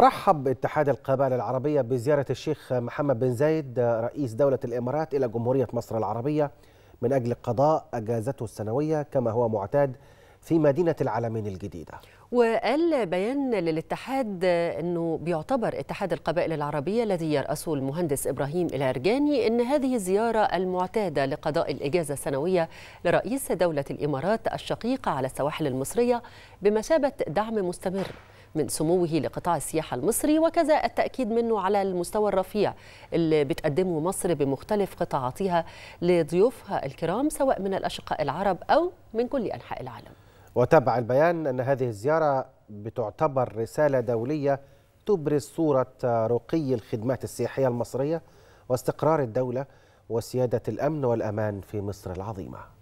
رحب اتحاد القبائل العربية بزيارة الشيخ محمد بن زايد رئيس دولة الإمارات إلى جمهورية مصر العربية من أجل قضاء أجازته السنوية كما هو معتاد في مدينة العالمين الجديدة وقال بيان للاتحاد أنه بيعتبر اتحاد القبائل العربية الذي يرأسه المهندس إبراهيم الأرجاني أن هذه الزيارة المعتادة لقضاء الإجازة السنوية لرئيس دولة الإمارات الشقيقة على السواحل المصرية بمثابة دعم مستمر من سموه لقطاع السياحة المصري وكذا التأكيد منه على المستوى الرفيع اللي بتقدمه مصر بمختلف قطاعاتها لضيوفها الكرام سواء من الأشقاء العرب أو من كل أنحاء العالم وتابع البيان أن هذه الزيارة بتعتبر رسالة دولية تبرز صورة رقي الخدمات السياحية المصرية واستقرار الدولة وسيادة الأمن والأمان في مصر العظيمة